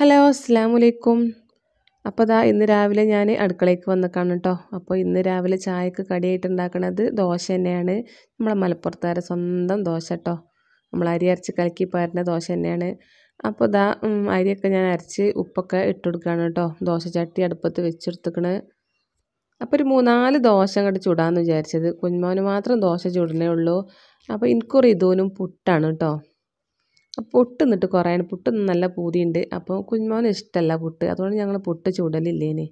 hello അസ്സാം വലൈക്കും അപ്പോൾ ദാ ഇന്ന് രാവിലെ ഞാൻ അടുക്കളയ്ക്ക് വന്നേക്കാണ് കേട്ടോ അപ്പോൾ ഇന്ന് രാവിലെ ചായക്ക് കടിയായിട്ട് ഉണ്ടാക്കുന്നത് ദോശ തന്നെയാണ് നമ്മളെ മലപ്പുറത്തുകാരെ സ്വന്തം ദോശ കേട്ടോ നമ്മൾ അരി അരച്ച് കലക്കി പാരുന്ന ദോശ തന്നെയാണ് അപ്പോൾ ദാ അരിയൊക്കെ ഞാൻ അരച്ച് ഉപ്പൊക്കെ ഇട്ട് കൊടുക്കുകയാണ് കേട്ടോ ദോശ ചട്ടി അടുപ്പത്ത് വെച്ചെടുത്തുക്കണ് അപ്പോൾ ഒരു മൂന്നാല് ദോശ അങ്ങോട്ട് ചൂടാമെന്ന് വിചാരിച്ചത് കുഞ്ഞുമോന് മാത്രം ദോശ ചൂടണേ ഉള്ളൂ അപ്പോൾ എനിക്കൊരു ഇതോനും പുട്ടാണ് കേട്ടോ പുട്ട് എന്നിട്ട് കുറേ പുട്ട് നല്ല പൂതിയുണ്ട് അപ്പോൾ കുഞ്ഞുമോന് ഇഷ്ടമല്ല പുട്ട് അതുകൊണ്ട് ഞങ്ങൾ പുട്ട് ചുടലില്ലേന്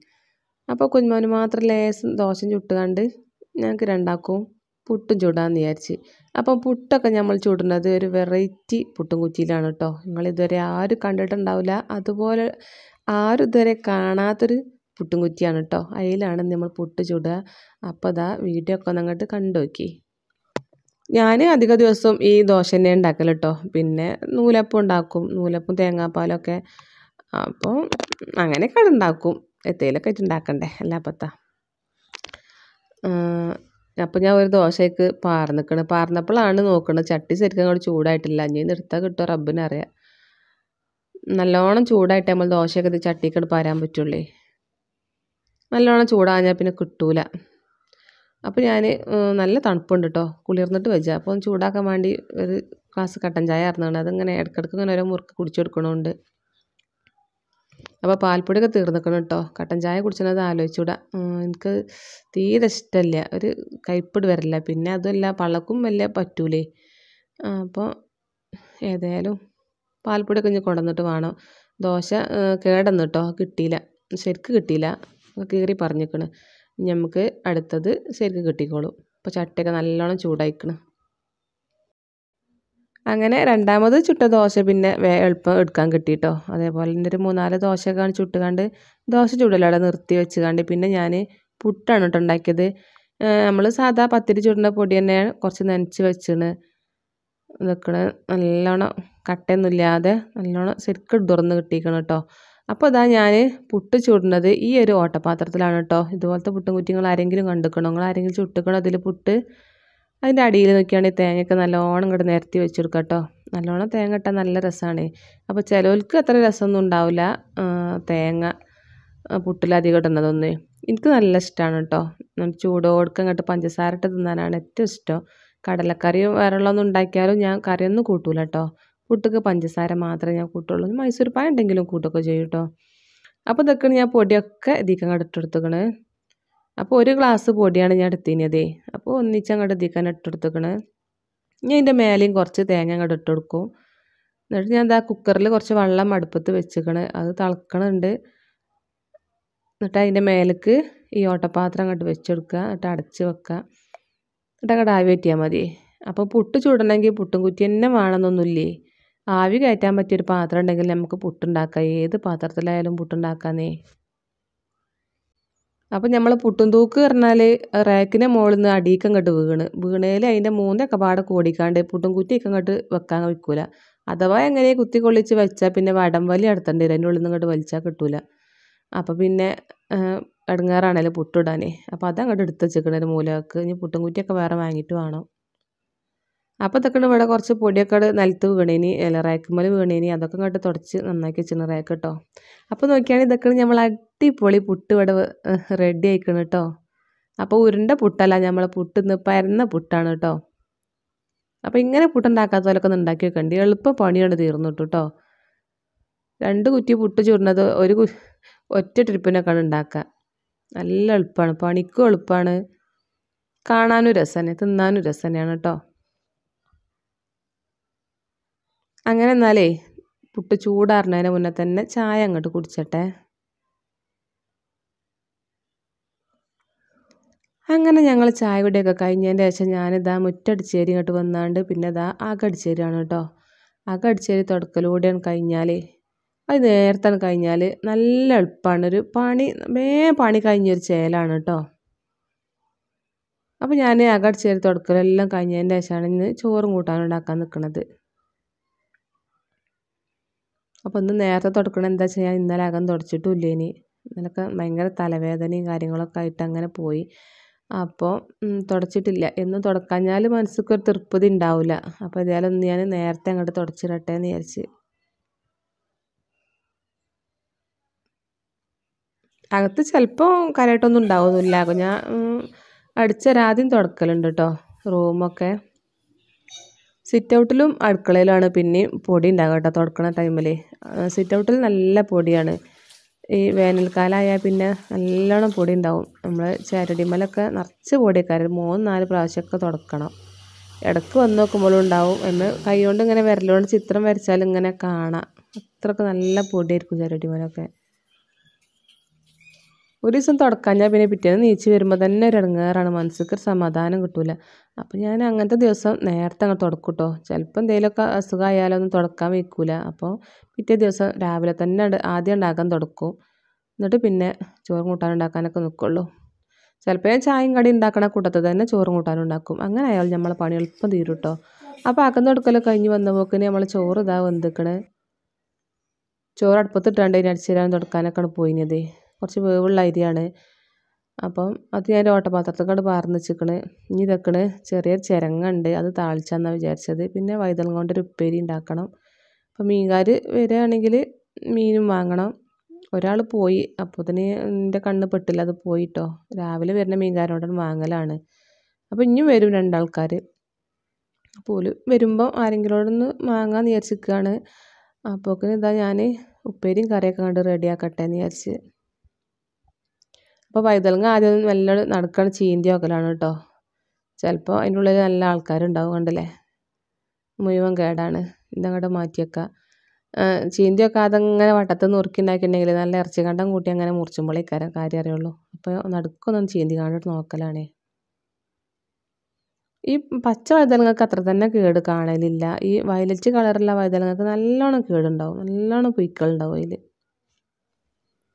അപ്പോൾ കുഞ്ഞുമോന് മാത്രം ലേസും ദോശം ചുട്ടുകൊണ്ട് ഞങ്ങൾക്ക് രണ്ടാക്കും പുട്ടും ചുടാമെന്ന് വിചാരിച്ച് അപ്പം പുട്ടൊക്കെ നമ്മൾ ചുടുന്നത് ഒരു വെറൈറ്റി പുട്ടും കുറ്റിയിലാണ് കേട്ടോ നിങ്ങളിതുവരെ ആരും കണ്ടിട്ടുണ്ടാവില്ല അതുപോലെ ആരും ഇതുവരെ കാണാത്തൊരു പുട്ടും കുറ്റിയാണ് കേട്ടോ അതിലാണ് നമ്മൾ പുട്ട് ചുടുക അപ്പോൾ അതാ വീഡിയോ ഒക്കെ ഒന്നങ്ങോട്ട് കണ്ടു നോക്കി ഞാൻ അധിക ദിവസവും ഈ ദോശ തന്നെ ഉണ്ടാക്കൽ കേട്ടോ പിന്നെ നൂലപ്പം ഉണ്ടാക്കും നൂലപ്പം തേങ്ങാപ്പാലൊക്കെ അപ്പോൾ അങ്ങനെയൊക്കെ ഉണ്ടാക്കും എത്തേലൊക്കെ ആയിട്ട് ഉണ്ടാക്കണ്ടേ അല്ലാപ്പത്ത അപ്പോൾ ഞാൻ ഒരു ദോശയ്ക്ക് പാർന്നിക്കണ് പാർന്നപ്പോഴാണ് നോക്കുന്നത് ചട്ടി ശരിക്കും അങ്ങോട്ട് ചൂടായിട്ടില്ല ഇനി നിർത്താൻ കിട്ടുമോ റബ്ബിനറിയാം നല്ലോണം ചൂടായിട്ട് നമ്മൾ ദോശയൊക്കെ ഇത് ചട്ടിക്കട് പാരാൻ പറ്റുള്ളേ നല്ലോണം ചൂടാഞ്ഞാൽ പിന്നെ കിട്ടൂല അപ്പോൾ ഞാൻ നല്ല തണുപ്പുണ്ട് കേട്ടോ കുളിർന്നിട്ട് വെച്ച അപ്പോൾ ചൂടാക്കാൻ വേണ്ടി ഒരു ഗ്ലാസ് കട്ടൻ ചായ ഇറന്നാണ് അതിങ്ങനെ ഇടയ്ക്കിടയ്ക്ക് ഇങ്ങനെ ഓരോ മുറുക്ക് കുടിച്ചെടുക്കണമുണ്ട് അപ്പോൾ പാൽപ്പൊടിയൊക്കെ തീർന്നിക്കണം കേട്ടോ കട്ടൻ ചായ കുടിച്ചത് ആലോചിച്ചൂടാ എനിക്ക് തീരെ ഇഷ്ടമല്ല ഒരു കൈപ്പിട് വരില്ല പിന്നെ അതുമല്ല പളക്കും വല്ല പറ്റൂലേ അപ്പോൾ ഏതായാലും പാൽപ്പൊടിയൊക്കെ ഇനി കൊണ്ടുവന്നിട്ട് വേണം ദോശ കേടന്നു കേട്ടോ കിട്ടിയില്ല ശരിക്ക് കിട്ടിയില്ല കീറി പറഞ്ഞിരിക്കണ് നമുക്ക് അടുത്തത് ശരിക്ക് കിട്ടിക്കോളും അപ്പോൾ ചട്ടിയൊക്കെ നല്ലോണം ചൂടായിക്കണം അങ്ങനെ രണ്ടാമത് ചുട്ട ദോശ പിന്നെ വേ എളുപ്പം എടുക്കാൻ കിട്ടിയിട്ടോ അതേപോലെ തന്നെ ഒരു മൂന്നാല് ദോശയൊക്കെ ചുട്ടുകാണ്ട് ദോശ ചുടലവിടെ നിർത്തി കണ്ട് പിന്നെ ഞാൻ പുട്ടാണ് കേട്ടോ ഉണ്ടാക്കിയത് നമ്മൾ സാധാ പത്തിരി ചുടുന്ന പൊടി തന്നെയാണ് കുറച്ച് നനച്ച് വെച്ചിന് ഇതൊക്കെ നല്ലോണം ഇല്ലാതെ നല്ലോണം ശരിക്കും തുറന്ന് കിട്ടിയിരിക്കണം കേട്ടോ അപ്പോൾ അതാ ഞാൻ പുട്ട് ചൂടുന്നത് ഈ ഒരു ഓട്ടപാത്രത്തിലാണ് കേട്ടോ ഇതുപോലത്തെ പുട്ടും കുറ്റിങ്ങൾ ആരെങ്കിലും കണ്ടുക്കണോ നിങ്ങൾ ആരെങ്കിലും ചുട്ടുക്കണോ അതിൽ പുട്ട് അതിൻ്റെ അടിയിൽ നോക്കിയാണെങ്കിൽ തേങ്ങയൊക്കെ നല്ലോണം ഇങ്ങോട്ട് നിരത്തി വെച്ച് കേട്ടോ നല്ലോണം തേങ്ങ ഇട്ടാൽ നല്ല രസമാണ് അപ്പോൾ ചിലവർക്ക് അത്ര രസമൊന്നും ഉണ്ടാവില്ല തേങ്ങ പുട്ടിലധികം ഇടുന്നതൊന്ന് എനിക്ക് നല്ല ഇഷ്ടമാണ് കേട്ടോ കൊടുക്കാൻ ഇങ്ങോട്ട് പഞ്ചസാര ഇട്ട് തിന്നാനാണ് ഏറ്റവും ഇഷ്ടം കടലക്കറിയും ഉള്ളതൊന്നും ഉണ്ടാക്കിയാലും ഞാൻ കറിയൊന്നും കൂട്ടൂല കേട്ടോ കൂട്ടൊക്കെ പഞ്ചസാര മാത്രമേ ഞാൻ കൂട്ടുള്ളൂ മൈസൂർ പായ ഉണ്ടെങ്കിലും കൂട്ടൊക്കെ ചെയ്യും കേട്ടോ അപ്പോൾ ഇതൊക്കെ ഞാൻ പൊടിയൊക്കെ ഇതിക്കാൻ ഇട്ടെടുത്തുക്കണ് അപ്പോൾ ഒരു ഗ്ലാസ് പൊടിയാണ് ഞാൻ എടുത്തിനതേ അപ്പോൾ ഒന്നിച്ച് അങ്ങോട്ട് ഇതിക്കാൻ ഇട്ടെടുത്തുക്കണ് ഞാൻ ഇതിൻ്റെ മേലെയും കുറച്ച് തേങ്ങ അങ്ങോട്ട് ഇട്ട് കൊടുക്കും എന്നിട്ട് ഞാൻ എന്താ കുക്കറിൽ കുറച്ച് വെള്ളം അടുപ്പത്ത് വെച്ചിക്കണ് അത് തിളക്കണുണ്ട് എന്നിട്ട് അതിൻ്റെ മേലേക്ക് ഈ ഓട്ടപ്പാത്രം അങ്ങോട്ട് വെച്ചെടുക്കുക എന്നിട്ട് അടച്ച് വെക്കുക എന്നിട്ട് അങ്ങോട്ട് ആവി വെറ്റിയാൽ മതി അപ്പോൾ പുട്ട് ചൂടണമെങ്കിൽ പുട്ടും കുറ്റി തന്നെ വേണമെന്നൊന്നുമില്ലേ ആവി കയറ്റാൻ പറ്റിയൊരു പാത്രം ഉണ്ടെങ്കിൽ നമുക്ക് പുട്ടുണ്ടാക്കാം ഏത് പാത്രത്തിലായാലും പുട്ടുണ്ടാക്കാന്നേ അപ്പോൾ നമ്മൾ പുട്ടും തൂക്ക് പറഞ്ഞാൽ റാക്കിൻ്റെ മുകളിൽ നിന്ന് അടിയിക്കം കണ്ട് വീണ് വീണേൽ അതിൻ്റെ മൂന്നൊക്കെ പാടെ കൂടിക്കാണ്ട് പുട്ടും കുറ്റിയൊക്കെ അങ്ങോട്ട് വെക്കാൻ വയ്ക്കൂല അഥവാ എങ്ങനെ കുത്തി കൊള്ളിച്ച് വെച്ചാൽ പിന്നെ വടം വലി അടുത്തേണ്ടി വരും അതിൻ്റെ ഉള്ളിൽ നിന്ന് ഇങ്ങോട്ട് വലിച്ചാൽ കിട്ടൂല അപ്പോൾ പിന്നെ ഇടങ്ങാറാണല്ലോ പുട്ടിടാനേ അപ്പോൾ അതങ്ങോട്ട് എടുത്ത് വെച്ചേക്കണേ ഒരു മൂലക്ക് ഇനി പുട്ടും കുറ്റിയൊക്കെ വേറെ വാങ്ങിയിട്ട് വേണം അപ്പോൾ ഇതൊക്കെ ഇവിടെ കുറച്ച് പൊടിയൊക്കെ നിലത്ത് വീണേനി ഇല റാക്കുമ്പോൾ വീണേനി അതൊക്കെ ഇങ്ങോട്ട് തുടച്ച് നന്നാക്കി വെച്ചിന് റാക്ക് കേട്ടോ അപ്പോൾ നോക്കിയാൽ ഇതൊക്കെ നമ്മൾ അടിപൊളി പുട്ട് ഇവിടെ റെഡി ആയിക്കണം കേട്ടോ അപ്പോൾ ഉരുണ്ട പുട്ടല്ല നമ്മൾ പുട്ട് ഇന്ന് പരന്ന പുട്ടാണ് കേട്ടോ അപ്പോൾ ഇങ്ങനെ പോലൊക്കെ ഒന്ന് ഉണ്ടാക്കി വെക്കണ്ട് എളുപ്പം പണിയാണ് തീർന്നു കേട്ടോ രണ്ട് കുറ്റി പുട്ട് ചുരുന്നത് ഒരു ഒറ്റ ട്രിപ്പിനൊക്കെയാണ് ഉണ്ടാക്കുക നല്ല എളുപ്പമാണ് പണിക്കും എളുപ്പമാണ് കാണാനും രസമാണ് തിന്നാനും രസം തന്നെയാണ് കേട്ടോ അങ്ങനെ എന്നാലേ പുട്ട് ചൂടാറുന്നതിന് മുന്നേ തന്നെ ചായ അങ്ങോട്ട് കുടിച്ചട്ടെ അങ്ങനെ ഞങ്ങൾ ചായ കുടിയൊക്കെ കഴിഞ്ഞതിൻ്റെ ശേഷം ഞാനിതാ മുറ്റടിച്ചേരി ഇങ്ങോട്ട് വന്നാണ്ട് പിന്നെ ഇതാ അകടിച്ചേരിയാണ് കേട്ടോ അകടിച്ചേരി തുടക്കലൂടെയാണ് കഴിഞ്ഞാൽ അത് നേരത്തെ കഴിഞ്ഞാൽ നല്ല എളുപ്പമാണ് ഒരു പണി മേ പണി കഴിഞ്ഞൊരു ചേലാണ് കേട്ടോ അപ്പോൾ ഞാൻ അകടിച്ചേരി തുടക്കലെല്ലാം കഴിഞ്ഞതിൻ്റെ ശേഷമാണ് ഇന്ന് ചോറും കൂട്ടാനും നിൽക്കുന്നത് അപ്പോൾ ഒന്ന് നേരത്തെ തുടക്കണം എന്താ വെച്ചാൽ ഞാൻ ഇന്നലെ അകം തുടച്ചിട്ടില്ല ഇനി ഇന്നലൊക്കെ ഭയങ്കര തലവേദനയും കാര്യങ്ങളൊക്കെ ആയിട്ട് അങ്ങനെ പോയി അപ്പോൾ തുടച്ചിട്ടില്ല എന്ന് തുടക്കാഞ്ഞാൽ മനസ്സിക്ക് ഒരു തൃപ്തി ഉണ്ടാവില്ല അപ്പോൾ ഇതേപോലെ ഒന്ന് ഞാൻ നേരത്തെ അങ്ങോട്ട് തുടച്ചിടട്ടെ എന്ന് വിചാരിച്ച് അകത്ത് ചിലപ്പോൾ കാര്യമായിട്ടൊന്നും ഉണ്ടാവുന്നില്ല ഞാൻ അടിച്ചൊരാദ്യം തുടക്കലുണ്ട് കേട്ടോ റൂമൊക്കെ സിറ്റ് ഔട്ടിലും അടുക്കളയിലാണ് പിന്നെയും പൊടി ഉണ്ടാകുക കേട്ടോ തുടക്കണ ടൈമിൽ സിറ്റ് ഔട്ടിൽ നല്ല പൊടിയാണ് ഈ വേനൽക്കാലമായാൽ പിന്നെ നല്ലോണം പൊടി ഉണ്ടാവും നമ്മൾ ചരടിമലൊക്കെ നിറച്ച് പൊടിയൊക്കെ മൂന്ന് നാല് പ്രാവശ്യമൊക്കെ തുടക്കണം ഇടയ്ക്ക് വന്ന് നോക്കുമ്പോഴും ഉണ്ടാവും എന്ന് കൈ കൊണ്ട് ഇങ്ങനെ വിരലുകൊണ്ട് ചിത്രം വരച്ചാൽ ഇങ്ങനെ കാണാം അത്രയ്ക്ക് നല്ല പൊടിയായിരിക്കും ചരടിമലൊക്കെ ഒരു ദിവസം ഞാൻ പിന്നെ പിറ്റേന്ന് നീച്ച് വരുമ്പോൾ തന്നെ ഒരു ഇടങ്ങേറാണ് മനസ്സിക്ക് ഒരു സമാധാനം കിട്ടില്ല അപ്പോൾ ഞാൻ അങ്ങനത്തെ ദിവസം നേരത്തെ അങ്ങ് തുടക്കും കേട്ടോ ചിലപ്പോൾ എന്തെങ്കിലുമൊക്കെ ഒന്നും തുടക്കാൻ വയ്ക്കൂല അപ്പോൾ പിറ്റേ ദിവസം രാവിലെ തന്നെ ആദ്യം ഉണ്ടാക്കാൻ തുടക്കും എന്നിട്ട് പിന്നെ ചോറും കൂട്ടാൻ ഉണ്ടാക്കാനൊക്കെ നിൽക്കുള്ളൂ ചിലപ്പോൾ ഞാൻ ചായയും കടി ഉണ്ടാക്കണ കൂട്ടത്തിൽ തന്നെ ചോറും കൂട്ടാൻ ഉണ്ടാക്കും അങ്ങനെ ആയാലും നമ്മളെ പണി എളുപ്പം തീരും കേട്ടോ അപ്പോൾ അകന്ന് എടുക്കലൊക്കെ കഴിഞ്ഞ് വന്ന പോക്കിന് നമ്മൾ ചോറ് ഇതാ വെന്തിക്കണേ ചോറ് അടുപ്പത്തിട്ടാണ്ട് ഇനി അടിച്ചിരാൻ തുടക്കാനൊക്കെയാണ് പോയിനതേ കുറച്ച് വേവുള്ള അരിയാണ് അപ്പം അത് ഞാൻ ഓട്ടപാത്രത്തേക്കാട് പാർന്ന് വെച്ചിക്കണ് ഇനി ഇതൊക്കെ ചെറിയ ചിരങ്ങുണ്ട് അത് താളിച്ചാന്നാണ് വിചാരിച്ചത് പിന്നെ വൈതലം കൊണ്ടൊരു ഉപ്പേരി ഉണ്ടാക്കണം അപ്പം മീൻകാർ വരികയാണെങ്കിൽ മീനും വാങ്ങണം ഒരാൾ പോയി അപ്പോൾ തന്നെ എൻ്റെ കണ്ണ് പെട്ടില്ല അത് പോയിട്ടോ രാവിലെ വരുന്ന മീൻകാരോട് വാങ്ങലാണ് അപ്പോൾ ഇനിയും വരും രണ്ടാൾക്കാർ അപ്പോൾ ഒരു വരുമ്പം ആരെങ്കിലോടൊന്ന് വാങ്ങാമെന്ന് വിചാരിച്ചിരിക്കുകയാണ് അപ്പോൾ ഇതാ ഞാൻ ഉപ്പേരിയും കറിയൊക്കെ കണ്ട് റെഡിയാക്കട്ടെ എന്ന് വിചാരിച്ച് ഇപ്പോൾ പൈതലങ്ങ ആദ്യം നല്ല നടക്കണ ചീന്തി ഒക്കലാണ് കേട്ടോ ചിലപ്പോൾ അതിൻ്റെ ഉള്ളിൽ നല്ല ആൾക്കാരുണ്ടാവും കണ്ടല്ലേ മുഴുവൻ കേടാണ് ഇതങ്ങോട്ട് മാറ്റിയേക്കാം ചീന്തിയൊക്കെ അതങ്ങനെ വട്ടത്ത് നുറുക്കിണ്ടാക്കിയിട്ടുണ്ടെങ്കിൽ നല്ല ഇറച്ചി കണ്ടം കൂട്ടി അങ്ങനെ മുറിച്ചുമ്പോഴേ കാര്യം കാര്യം അറിയുള്ളൂ അപ്പോൾ നടുക്കൊന്നും ചീന്തി കാണിട്ട് നോക്കലാണേ ഈ പച്ച വൈതലങ്ങൾക്ക് അത്ര തന്നെ കേട് കാണലില്ല ഈ വയലറ്റ് കളറുള്ള വൈതലങ്ങൾക്ക് നല്ലോണം കേടുണ്ടാവും നല്ലോണം പൂക്കളുണ്ടാവും അതിൽ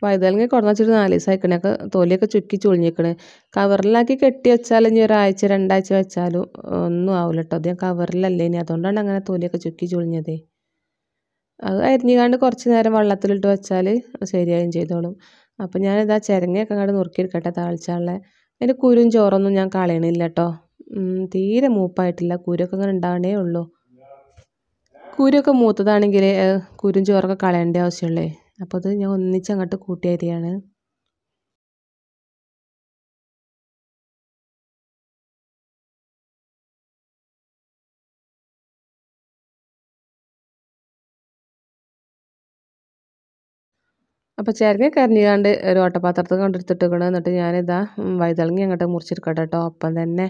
വൈതലങ്ങ കുറഞ്ഞിട്ട് നാല് ദിവസമായിക്കണേ ഒക്കെ തൊലിയൊക്കെ ചുക്കി ചുളിഞ്ഞിക്കണേ കവറിലാക്കി കെട്ടി വെച്ചാൽ ഇനി ഒരാഴ്ച രണ്ടാഴ്ച വെച്ചാലും ഒന്നും ആവില്ല കേട്ടോ അത് കവറിലല്ലേ ഇനി അതുകൊണ്ടാണ് അങ്ങനെ തൊലിയൊക്കെ ചുക്കി ചുളിഞ്ഞത് അത് അരിഞ്ഞുകാണ്ട് കുറച്ച് നേരം വെള്ളത്തിലിട്ട് വെച്ചാൽ ശരിയായും ചെയ്തോളും അപ്പം ഞാനിതാ ചിരങ്ങയൊക്കെ അങ്ങോട്ട് നുറുക്കിയെടുക്കട്ടെ താഴ്ചകളെ അതിൻ്റെ കുരും ചോറൊന്നും ഞാൻ കളയണില്ല കേട്ടോ തീരെ മൂപ്പായിട്ടില്ല കുരൊക്കെ അങ്ങനെ ഉണ്ടാവണേ ഉള്ളൂ കുരൊക്കെ മൂത്തതാണെങ്കിൽ കുരും ചോറൊക്കെ കളയേണ്ട ആവശ്യമുള്ളേ അപ്പോൾ അത് ഞാൻ ഒന്നിച്ച് അങ്ങോട്ട് കൂട്ടി അപ്പോൾ ചേർക്ക കരിഞ്ഞാണ്ട് ഒരു ഓട്ടപാത്രത്തിൽ കൊണ്ടെടുത്തിട്ടിരിക്കണം എന്നിട്ട് ഞാനിതാ വൈതളങ്ങി അങ്ങോട്ട് മുറിച്ചെടുക്കട്ടെ കേട്ടോ ഒപ്പം തന്നെ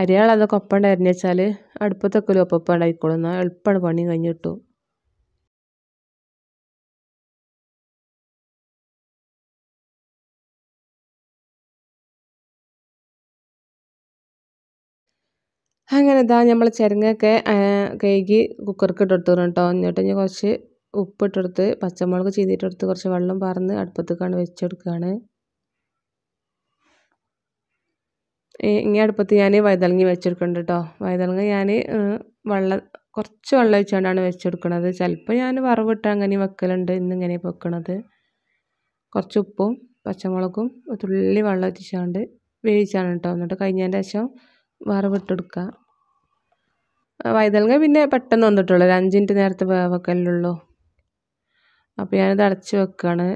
അരികളതൊക്കെ ഒപ്പം ഉണ്ടായിരുന്നു വെച്ചാൽ അടുപ്പത്തൊക്കെ ഒരു ഒപ്പം ഉണ്ടായിക്കോളും എന്നാൽ എളുപ്പമാണ് പണി കഴിഞ്ഞ് കിട്ടും അങ്ങനെ ഇതാ നമ്മൾ ചിരങ്ങയൊക്കെ കഴുകി കുക്കർക്ക് ഇട്ടെടുത്തു കേട്ടോ എന്നിട്ട് ഞാൻ കുറച്ച് ഉപ്പിട്ടെടുത്ത് പച്ചമുളക് ചെയ്തിട്ടെടുത്ത് കുറച്ച് വെള്ളം പാർന്ന് അടുപ്പത്തേക്കാണ് വെച്ചെടുക്കുകയാണ് ഇനി അടുപ്പത്ത് ഞാൻ വൈതലങ്ങി വെച്ചെടുക്കുന്നുണ്ട് കേട്ടോ വൈതലങ്ങ ഞാൻ വെള്ളം കുറച്ച് വെള്ളം വെച്ചുകൊണ്ടാണ് വെച്ചെടുക്കുന്നത് ചിലപ്പോൾ ഞാൻ വറവിട്ട് അങ്ങനെ വെക്കലുണ്ട് ഇന്നിങ്ങനെ വെക്കണത് കുറച്ച് ഉപ്പും പച്ചമുളകും തുള്ളി വെള്ളം ഒറ്റിച്ചാണ്ട് വേവിച്ചാണ് കേട്ടോ എന്നിട്ട് കഴിഞ്ഞതിൻ്റെ ശേഷം വറവിട്ടെടുക്കുക വൈതലങ്ങ പിന്നെ പെട്ടെന്ന് വന്നിട്ടുള്ളൂ ഒരു അഞ്ച് മിനിറ്റ് നേരത്തെ വേവക്കല്ലുള്ളൂ അപ്പോൾ ഞാനത് അടച്ച് വെക്കുകയാണ്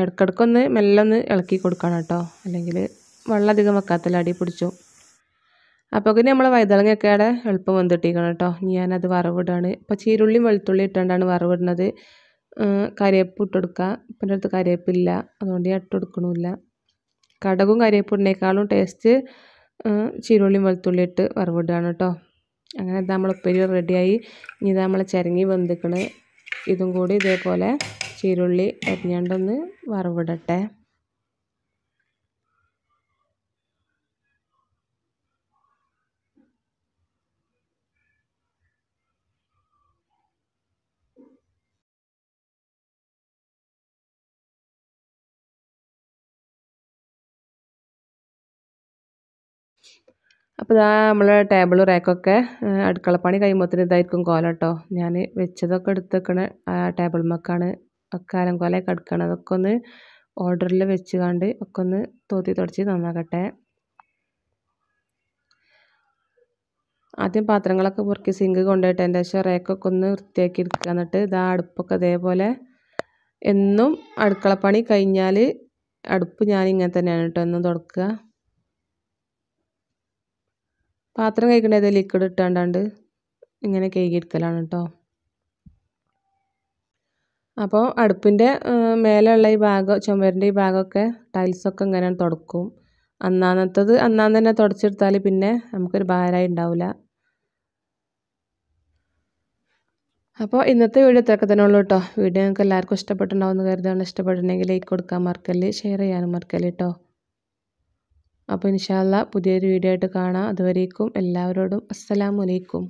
ഇടക്കിടക്കൊന്ന് മെല്ലെ ഒന്ന് ഇളക്കി കൊടുക്കണം കേട്ടോ അല്ലെങ്കിൽ വെള്ളം അധികം വെക്കാത്തില്ല അടി പിടിച്ചു അപ്പോൾ പിന്നെ നമ്മൾ വൈതലങ്ങയൊക്കെ അവിടെ എളുപ്പം വന്നിട്ടിരിക്കണം കേട്ടോ ഞാനത് വറവിടുകയാണ് ഇപ്പോൾ ചീരുള്ളിയും വെളുത്തുള്ളി ഇട്ടുകൊണ്ടാണ് വറവിടുന്നത് കരയപ്പ് ഇട്ടെടുക്കുക ഇപ്പം എൻ്റെ അടുത്ത് കരയപ്പില്ല അതുകൊണ്ട് ഞാൻ ഇട്ടെടുക്കണമില്ല കടകും കരയപ്പ് ഇടുന്നേക്കാളും ടേസ്റ്റ് ചീരുള്ളിയും വെളുത്തുള്ളി ഇട്ട് വറവിടുകയാണ് കേട്ടോ അങ്ങനെ ഇത് നമ്മളുപ്പരി റെഡിയായി ഇനി ഇത് നമ്മൾ ചിരങ്ങി വെന്തുക്കൾ ഇതും കൂടി ഇതേപോലെ ചീരുള്ളി അരിഞ്ഞാണ്ടൊന്ന് വറവിടട്ടെ അപ്പോൾ ഇതാ നമ്മളെ ടേബിൾ റേക്കൊക്കെ അടുക്കളപ്പണി കഴിയുമ്പോഴത്തേന് ഇതായിരിക്കും കോല കേട്ടോ ഞാൻ വെച്ചതൊക്കെ എടുത്ത് വെക്കണ ടേബിൾമൊക്കെയാണ് അക്കാലം കോലയൊക്കെ അടുക്കണം അതൊക്കെ ഒന്ന് ഓർഡറിൽ വെച്ച് കണ്ട് ഒക്കെ ഒന്ന് തോത്തി തുടച്ച് നന്നാക്കട്ടെ ആദ്യം പാത്രങ്ങളൊക്കെ പൊറുക്കി സിങ്ക് കൊണ്ടുപോയിട്ട് എൻ്റെ ശേഷം റേക്കൊക്കെ ഒന്ന് വൃത്തിയാക്കി എടുക്കുക എന്നിട്ട് ഇതാ അടുപ്പൊക്കെ അതേപോലെ എന്നും അടുക്കളപ്പണി കഴിഞ്ഞാൽ അടുപ്പ് ഞാൻ ഇങ്ങനെ തന്നെയാണ് കേട്ടോ എന്നും തുടക്കുക പാത്രം കഴിക്കേണ്ടത് ലിക്വിഡ് ഇട്ടാണ്ടാണ്ട് ഇങ്ങനെ എടുക്കലാണ് കേട്ടോ അപ്പോൾ അടുപ്പിൻ്റെ മേലെയുള്ള ഈ ഭാഗം ചുമരിൻ്റെ ഈ ഭാഗമൊക്കെ ടൈൽസൊക്കെ ഇങ്ങനെ തുടക്കും അന്നാന്നത്തത് അന്നാന്ന് തന്നെ തുടച്ചെടുത്താൽ പിന്നെ നമുക്കൊരു ഭാരമായി ഉണ്ടാവില്ല അപ്പോൾ ഇന്നത്തെ വീഡിയോ ഇത്രയൊക്കെ തന്നെ ഉള്ളൂ കേട്ടോ വീഡിയോ നിങ്ങൾക്ക് എല്ലാവർക്കും ഇഷ്ടപ്പെട്ടുണ്ടാവുമെന്ന് കരുതാണ് ഇഷ്ടപ്പെട്ടിട്ടുണ്ടെങ്കിൽ ലൈക്ക് കൊടുക്കാൻ മറക്കല് ഷെയർ ചെയ്യാനും മറക്കല് കേട്ടോ അപ്പോൾ ഇൻഷാല്ല പുതിയൊരു വീഡിയോ ആയിട്ട് കാണാം അതുവരേക്കും എല്ലാവരോടും അസ്സലാമലൈക്കും